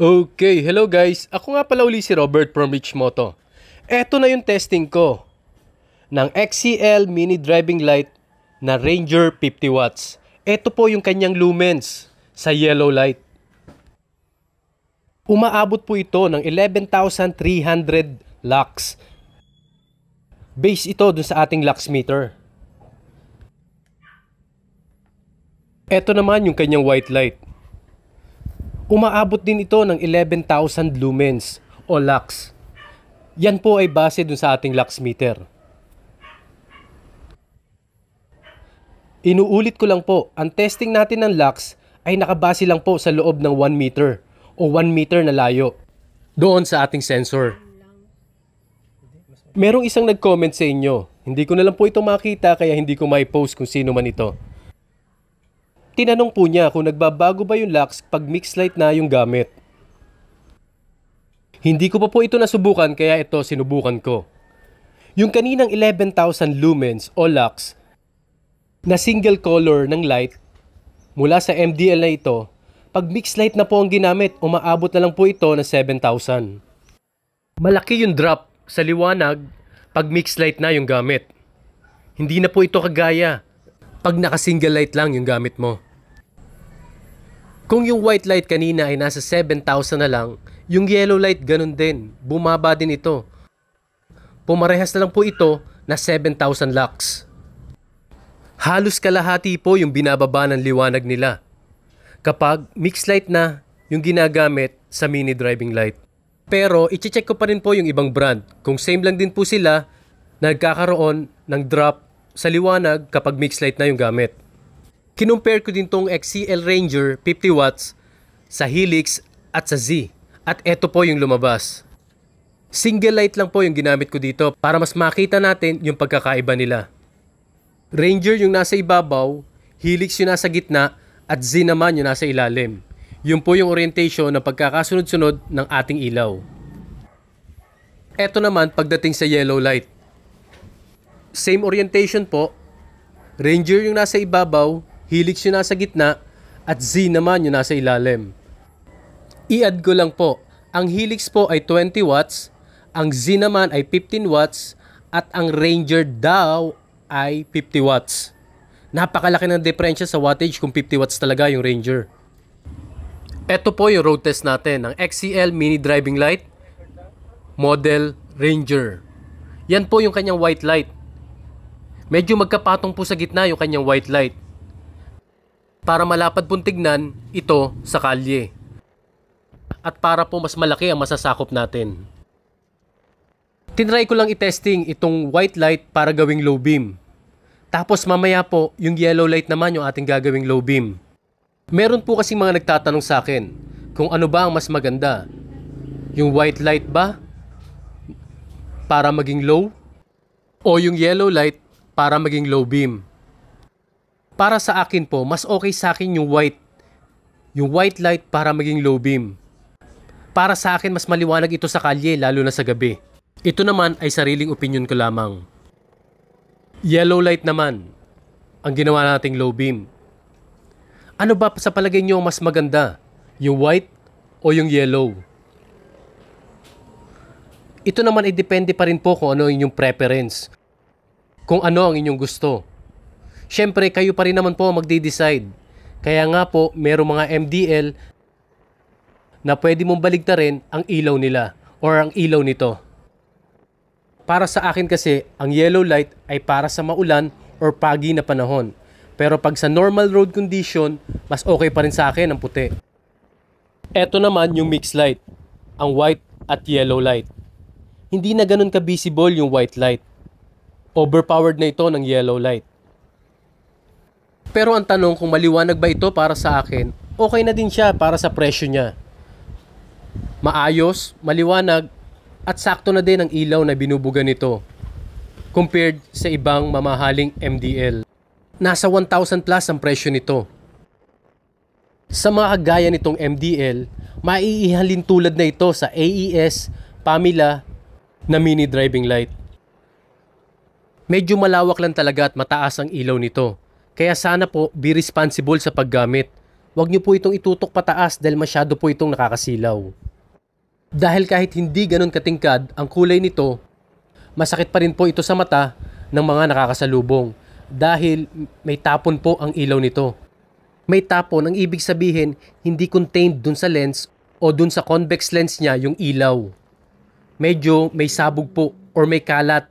Okay, hello guys. Ako nga pala uli si Robert from Rich Moto. Ito na yung testing ko ng XCL Mini Driving Light na Ranger 50 watts. Ito po yung kanyang lumens sa yellow light. Umaabot po ito ng 11,300 lux. Base ito dun sa ating lux meter. Ito naman yung kanyang white light. Umaabot din ito ng 11,000 lumens o lux. Yan po ay base dun sa ating lux meter. Inuulit ko lang po, ang testing natin ng lux ay nakabase lang po sa loob ng 1 meter o 1 meter na layo doon sa ating sensor. Merong isang nag-comment sa inyo. Hindi ko na lang po ito makita kaya hindi ko mai-post kung sino man ito. Tinanong po niya kung nagbabago ba yung locks pag mix light na yung gamit. Hindi ko pa po ito nasubukan kaya ito sinubukan ko. Yung kaninang 11,000 lumens o lux na single color ng light mula sa MDL na ito, pag mix light na po ang ginamit, umaabot na lang po ito na 7,000. Malaki yung drop sa liwanag pag mix light na yung gamit. Hindi na po ito kagaya pag naka-single light lang yung gamit mo. Kung yung white light kanina ay nasa 7,000 na lang, yung yellow light ganun din, bumaba din ito. Pumarehas na lang po ito na 7,000 lux. Halos kalahati po yung binababa ng liwanag nila. Kapag mixed light na yung ginagamit sa mini driving light. Pero iche-check ko pa rin po yung ibang brand. Kung same lang din po sila, nagkakaroon ng drop sa liwanag kapag mix light na yung gamit. Kinumpare ko din tong XCL Ranger 50 watts sa Helix at sa Z. At eto po yung lumabas. Single light lang po yung ginamit ko dito para mas makita natin yung pagkakaiba nila. Ranger yung nasa ibabaw, Helix yung nasa gitna, at Z naman yung nasa ilalim. Yun po yung orientation ng pagkakasunod-sunod ng ating ilaw. Eto naman pagdating sa yellow light same orientation po. Ranger yung nasa ibabaw, Helix yung nasa gitna, at Z naman yung nasa ilalim. I-add ko lang po, ang Helix po ay 20 watts, ang Z naman ay 15 watts, at ang Ranger daw ay 50 watts. Napakalaki ng diferensya sa wattage kung 50 watts talaga yung Ranger. Ito po yung road test natin, ng XCL Mini Driving Light Model Ranger. Yan po yung kanyang white light. Medyo magkapatong po sa gitna yung kanyang white light para malapad pong tignan ito sa kalye at para po mas malaki ang masasakop natin. Tinry ko lang i-testing itong white light para gawing low beam. Tapos mamaya po, yung yellow light naman yung ating gagawing low beam. Meron po kasi mga nagtatanong sa akin kung ano ba ang mas maganda. Yung white light ba para maging low? O yung yellow light para maging low beam. Para sa akin po, mas okay sa akin yung white. Yung white light para maging low beam. Para sa akin, mas maliwanag ito sa kalye, lalo na sa gabi. Ito naman ay sariling opinion ko lamang. Yellow light naman, ang ginawa nating low beam. Ano ba sa palagay niyo mas maganda? Yung white o yung yellow? Ito naman ay depende pa rin po kung ano yung preference kung ano ang inyong gusto. Siyempre, kayo pa rin naman po ang magde-decide. Kaya nga po, merong mga MDL na pwede mong baligtarin ang ilaw nila or ang ilaw nito. Para sa akin kasi, ang yellow light ay para sa maulan or pagi na panahon. Pero pag sa normal road condition, mas okay pa rin sa akin ang puti. Ito naman yung mixed light, ang white at yellow light. Hindi na ganun ka visible yung white light. Overpowered na ito ng yellow light. Pero ang tanong kung maliwanag ba ito para sa akin, okay na din siya para sa presyo niya. Maayos, maliwanag, at sakto na din ang ilaw na binubuga nito compared sa ibang mamahaling MDL. Nasa 1,000 plus ang presyo nito. Sa mga kagaya nitong MDL, maiihalin tulad na ito sa AES, Pamela na mini driving light. Medyo malawak lang talaga at mataas ang ilaw nito. Kaya sana po be responsible sa paggamit. Huwag niyo po itong itutok pataas dahil masyado po itong nakakasilaw. Dahil kahit hindi ganun katingkad ang kulay nito, masakit pa rin po ito sa mata ng mga nakakasalubong dahil may tapon po ang ilaw nito. May tapon ang ibig sabihin hindi contained dun sa lens o dun sa convex lens niya yung ilaw. Medyo may sabog po or may kalat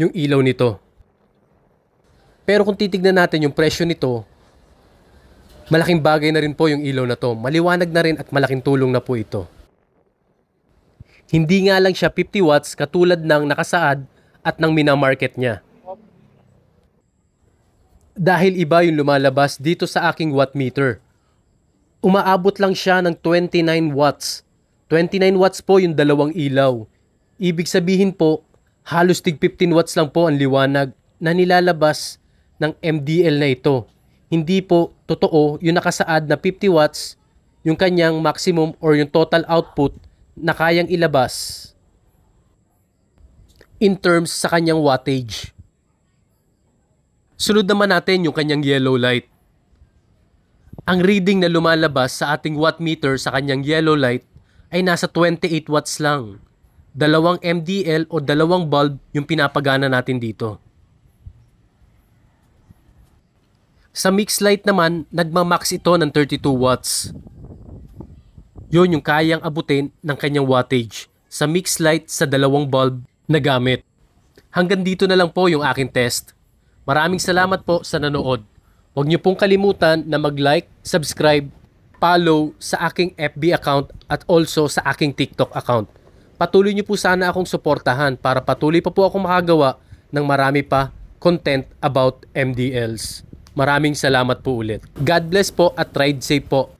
yung ilaw nito. Pero kung titignan natin yung presyo nito, malaking bagay na rin po yung ilaw na to. Maliwanag na rin at malaking tulong na po ito. Hindi nga lang siya 50 watts katulad ng nakasaad at ng minamarket niya. Dahil iba yung lumalabas dito sa aking wattmeter. Umaabot lang siya ng 29 watts. 29 watts po yung dalawang ilaw. Ibig sabihin po, Halos tig 15 watts lang po ang liwanag na nilalabas ng MDL na ito. Hindi po totoo yung nakasaad na 50 watts yung kanyang maximum or yung total output na kayang ilabas in terms sa kanyang wattage. Sunod naman natin yung kanyang yellow light. Ang reading na lumalabas sa ating wattmeter sa kanyang yellow light ay nasa 28 watts lang dalawang MDL o dalawang bulb yung pinapagana natin dito. Sa mix light naman, nagmamax ito ng 32 watts. Yun yung kayang abutin ng kanyang wattage sa mix light sa dalawang bulb na gamit. Hanggang dito na lang po yung akin test. Maraming salamat po sa nanood. Huwag niyo pong kalimutan na mag-like, subscribe, follow sa aking FB account at also sa aking TikTok account. Patuloy niyo po sana akong suportahan para patuloy pa po akong makagawa ng marami pa content about MDLs. Maraming salamat po ulit. God bless po at ride safe po.